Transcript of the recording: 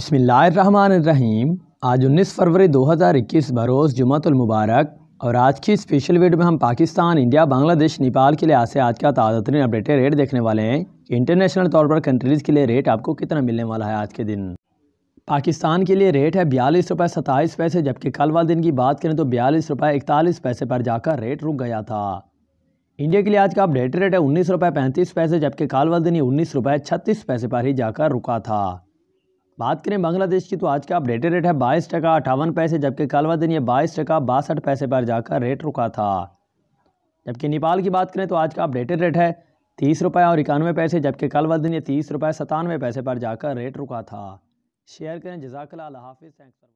बसमीम आज 19 फरवरी 2021 बरोज़ जुमतुलमबारक और आज की स्पेशल वीडियो में हम पाकिस्तान इंडिया बांग्लादेश नेपाल के लिहाज से आज का ताज़ा तरीन अपडेटे रेट देखने वाले हैं कि इंटरनेशनल तौर पर कंट्रीज़ के लिए रेट आपको कितना मिलने वाला है आज के दिन पाकिस्तान के लिए रेट है बयालीस रुपये सत्ताईस पैसे जबकि कल वाले दिन की बात करें तो बयालीस रुपये इकतालीस पैसे पर जाकर रेट रुक गया था इंडिया के लिए आज का अपडेट रेट है उन्नीस रुपये पैंतीस पैसे जबकि काल वाले दिन ही उन्नीस रुपये छत्तीस पैसे पर ही जाकर रुका था बात करें बांग्लादेश की तो आज का अपडेटेड रेट है बाईस टका अठावन पैसे जबकि कलवा दिन ये बाईस टका बासठ पैसे पर जाकर रेट रुका था जबकि नेपाल की बात करें तो आज का अपडेटेड रेट है तीस रुपये और इक्यानवे पैसे जबकि कलवा दिन ये तीस रुपये सतानवे पैसे पर जाकर रेट रुका था शेयर करें जजाकला हाफिज़ थैंक्स